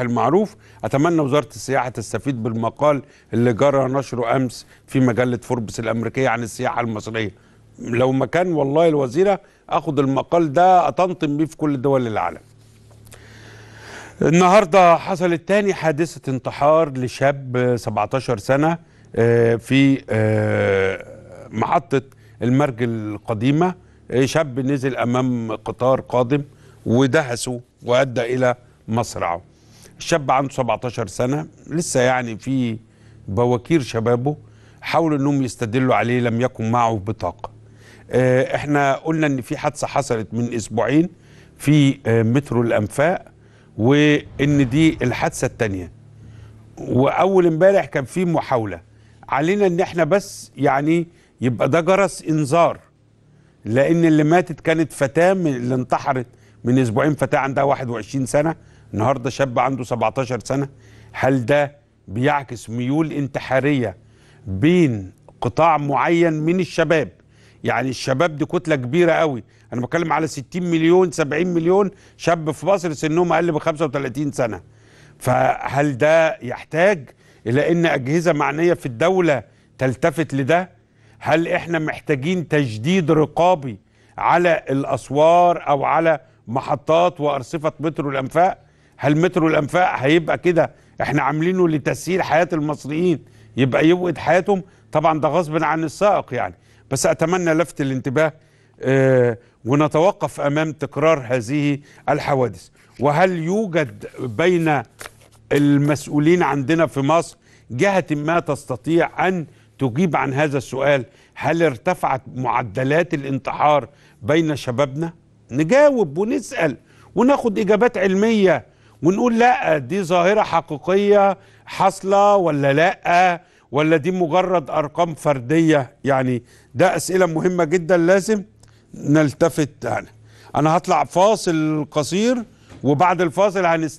المعروف أتمنى وزارة السياحة تستفيد بالمقال اللي جرى نشره أمس في مجلة فوربس الأمريكية عن السياحة المصرية لو مكان والله الوزيرة أخد المقال ده أطنطم بيه في كل دول العالم النهاردة حصلت تاني حادثة انتحار لشاب 17 سنة آه، في آه، محطة المرج القديمة آه، شاب نزل أمام قطار قادم ودهسه وأدى إلى مصرعه شاب عنده 17 سنه لسه يعني في بواكير شبابه حاولوا انهم يستدلوا عليه لم يكن معه بطاقه آه، احنا قلنا ان في حادثه حصلت من اسبوعين في آه، مترو الانفاق وان دي الحادثه الثانيه واول امبارح كان في محاوله علينا ان احنا بس يعني يبقى ده جرس انذار لان اللي ماتت كانت فتاه من اللي انتحرت من اسبوعين فتاه عندها 21 سنه النهارده شاب عنده 17 سنه هل ده بيعكس ميول انتحاريه بين قطاع معين من الشباب يعني الشباب دي كتله كبيره قوي انا بتكلم على 60 مليون 70 مليون شاب في مصر سنهم اقل من 35 سنه فهل ده يحتاج الى ان اجهزه معنيه في الدوله تلتفت لده هل احنا محتاجين تجديد رقابي على الاسوار او على محطات وارصفه مترو الانفاق هل مترو الانفاق هيبقى كده احنا عاملينه لتسهيل حياه المصريين يبقى يوقد حياتهم طبعا ده غصب عن السائق يعني بس اتمنى لفت الانتباه آه ونتوقف امام تكرار هذه الحوادث وهل يوجد بين المسؤولين عندنا في مصر جهه ما تستطيع ان تجيب عن هذا السؤال هل ارتفعت معدلات الانتحار بين شبابنا نجاوب ونسال وناخد اجابات علميه ونقول لا دي ظاهرة حقيقية حاصلة ولا لا ولا دي مجرد أرقام فردية يعني ده أسئلة مهمة جدا لازم نلتفت عنها أنا هطلع فاصل قصير وبعد الفاصل هنستكمل